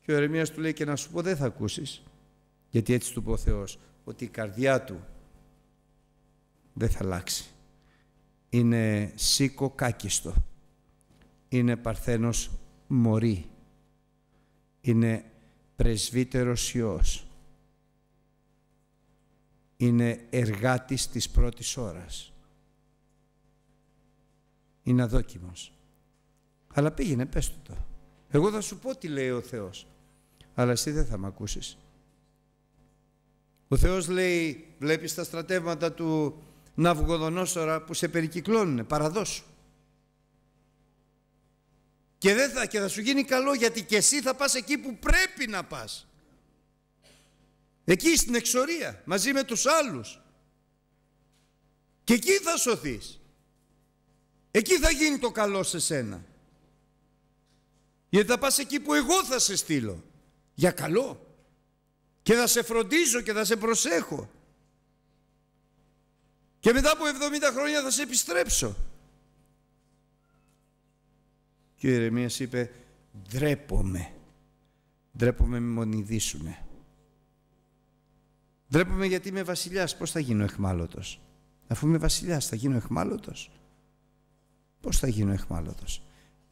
Και ο Ερεμίας του λέει και να σου πω δεν θα ακούσεις. Γιατί έτσι του πω ο Θεός ότι η καρδιά του δεν θα αλλάξει. Είναι σίκο κάκιστο. Είναι παρθένος μωρή. Είναι πρεσβύτερος Υιός. Είναι εργάτης της πρώτης ώρας. Είναι αδόκιμος. Αλλά πήγαινε, πες του το. Εγώ θα σου πω τι λέει ο Θεός. Αλλά εσύ δεν θα με ακούσεις. Ο Θεός λέει, βλέπεις τα στρατεύματα του Ναυγοδονόσορα που σε περικυκλώνουν, παραδώσου. Και, δεν θα, και θα σου γίνει καλό γιατί και εσύ θα πας εκεί που πρέπει να πας. Εκεί στην εξορία, μαζί με τους άλλους. Και εκεί θα σωθείς. Εκεί θα γίνει το καλό σε σένα. Γιατί θα πας εκεί που εγώ θα σε στείλω. Για καλό. Και θα σε φροντίζω και θα σε προσέχω. Και μετά από 70 χρόνια θα σε επιστρέψω. Και ο Ιερεμίας είπε δρέπομαι. Δρέπομαι με μονιδήσουνε. Ντρέπομαι γιατί είμαι βασιλιάς. Πώς θα γίνω εχμάλωτος. Αφού είμαι βασιλιάς θα γίνω εχμάλωτος. Πώς θα γίνω εχμάλωτος.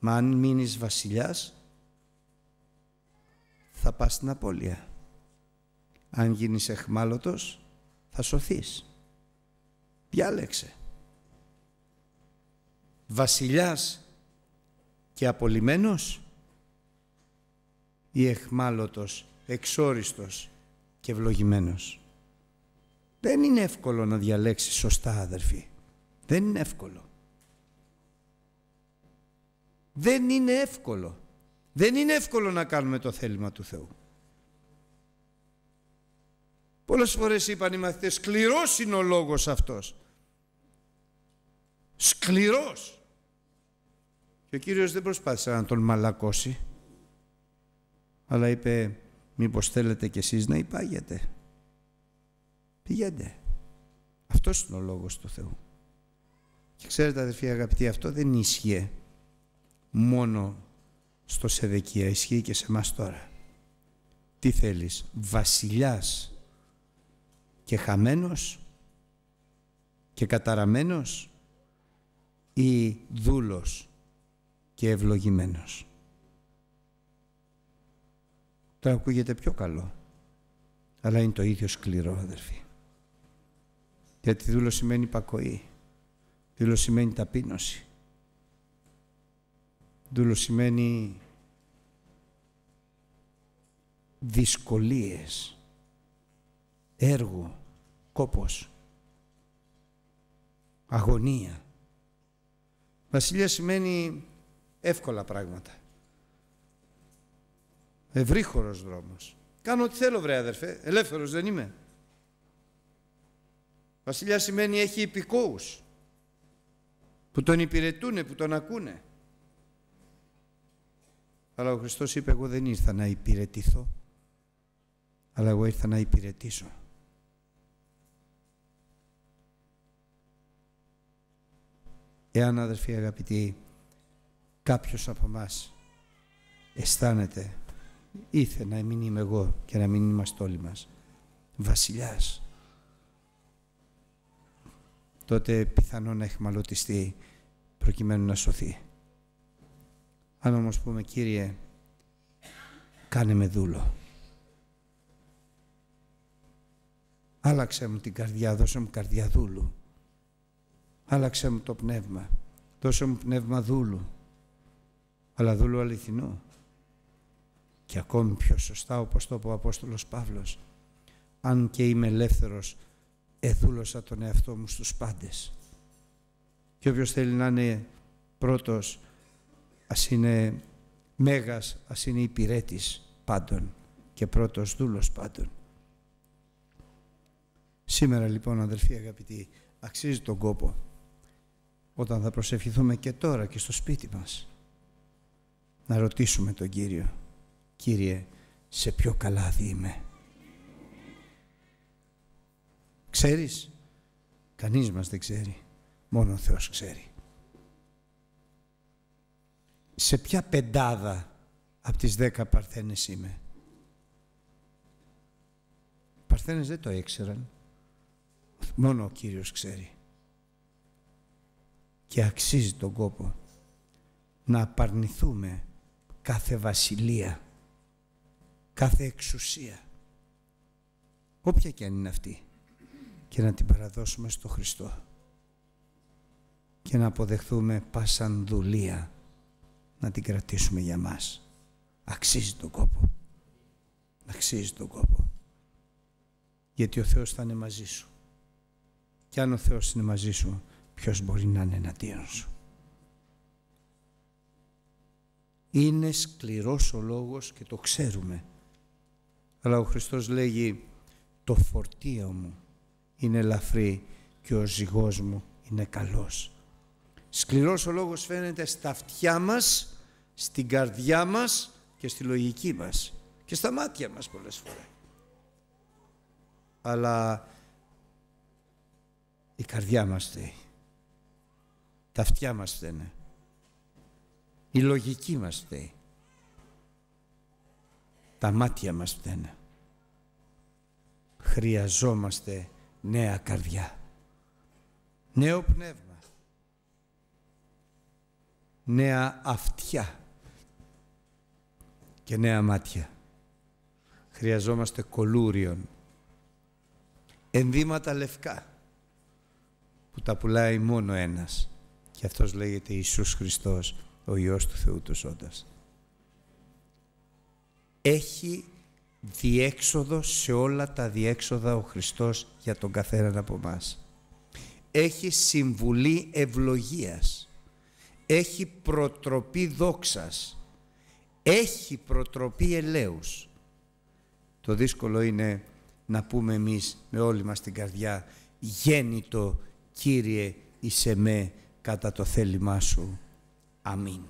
Μα αν μείνεις βασιλιάς, θα πας στην απώλεια. Αν γίνεις εχμάλωτος, θα σωθείς. Διάλεξε. Βασιλιάς και απολυμένος ή εχμάλωτος, εξόριστος και ευλογημένος. Δεν είναι εύκολο να διαλέξεις σωστά, αδερφοί. Δεν είναι εύκολο. Δεν είναι εύκολο. Δεν είναι εύκολο να κάνουμε το θέλημα του Θεού. Πολλές φορές είπαν οι μαθητές, σκληρός είναι ο λόγος αυτός. Σκληρός. Και ο Κύριος δεν προσπάθησε να τον μαλακώσει. Αλλά είπε, μήπως θέλετε κι εσείς να υπάγετε. Πηγαίνετε. Αυτός είναι ο λόγος του Θεού. Και ξέρετε αδερφοί αγαπητοί, αυτό δεν ισχύει μόνο στο Σεδεκία, ισχύει και σε εμάς τώρα. Τι θέλεις, βασιλιάς και χαμένος και καταραμένος ή δούλος και ευλογημένος. Τώρα ακούγεται πιο καλό, αλλά είναι το ίδιο σκληρό αδερφοί. Γιατί δούλος σημαίνει υπακοή, δούλος σημαίνει ταπείνωση, Δούλο σημαίνει δυσκολίες, έργο, κόπος, αγωνία. Βασιλεία σημαίνει εύκολα πράγματα. Ευρύχωρος δρόμος. Κάνω ό,τι θέλω βρε αδερφέ, ελεύθερος δεν είμαι. Βασιλιά σημαίνει έχει υπηκόους που τον υπηρετούν, που τον ακούνε. Αλλά ο Χριστός είπε εγώ δεν ήρθα να υπηρετηθώ, αλλά εγώ ήρθα να υπηρετήσω. Εάν αδερφοί αγαπητοί, κάποιος από μας αισθάνεται ήθε να μην είμαι εγώ και να μην είμαστε όλοι μας βασιλιάς τότε πιθανόν να εχμαλωτιστεί προκειμένου να σωθεί. Αν όμως πούμε, Κύριε, κάνε με δούλο. Άλλαξε μου την καρδιά, δώσε μου καρδιά δούλου. Άλλαξε μου το πνεύμα, δώσε μου πνεύμα δούλου. Αλλά δούλου αληθινού. Και ακόμη πιο σωστά, όπως το είπε ο Απόστολος Παύλος, αν και είμαι ελεύθερος, εδούλωσα τον εαυτό μου στους πάντες. Και όποιος θέλει να είναι πρώτος ας είναι μέγας, ας είναι υπηρέτης πάντων και πρώτος δούλος πάντων. Σήμερα λοιπόν αδελφοί αγαπητοί αξίζει τον κόπο όταν θα προσευχηθούμε και τώρα και στο σπίτι μας να ρωτήσουμε τον Κύριο Κύριε σε ποιο καλάδι είμαι Ξέρεις κανείς μας δεν ξέρει μόνο ο Θεός ξέρει σε ποια πεντάδα από τις δέκα παρθένες είμαι. Οι παρθένες δεν το έξεραν. Μόνο ο Κύριος ξέρει. Και αξίζει τον κόπο να απαρνηθούμε κάθε βασιλεία, κάθε εξουσία, όποια και αν είναι αυτή, και να την παραδώσουμε στο Χριστό και να αποδεχθούμε πάσαν δουλεία να την κρατήσουμε για μας. Αξίζει τον κόπο. Αξίζει τον κόπο. Γιατί ο Θεός θα είναι μαζί σου. Και αν ο Θεός είναι μαζί σου, ποιος μπορεί να είναι εναντίον σου. Είναι σκληρός ο λόγος και το ξέρουμε. Αλλά ο Χριστός λέγει το φορτίο μου είναι ελαφρύ και ο ζυγός μου είναι καλός. Σκληρός ο λόγος φαίνεται στα αυτιά μας, στην καρδιά μας και στη λογική μας και στα μάτια μας πολλές φορές. Αλλά η καρδιά μας φταίει. Τα αυτιά μας φταίνε. Η λογική μας φταίει. Τα μάτια μας φταίνε. Χρειαζόμαστε νέα καρδιά. Νέο πνεύμα νέα αυτιά και νέα μάτια. Χρειαζόμαστε κολούριον, ενδύματα λευκά που τα πουλάει μόνο ένας και αυτός λέγεται Ιησούς Χριστός, ο Υιός του Θεού του Σόντας. Έχει διέξοδο σε όλα τα διέξοδα ο Χριστός για τον καθέναν από μας. Έχει συμβουλή ευλογίας έχει προτροπή δόξας, έχει προτροπή ελέους. Το δύσκολο είναι να πούμε εμείς με όλη μας την καρδιά «Γέννητο Κύριε είσαι με κατά το θέλημά Σου. Αμήν».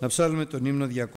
Να ψάλουμε τον ύμνο 200.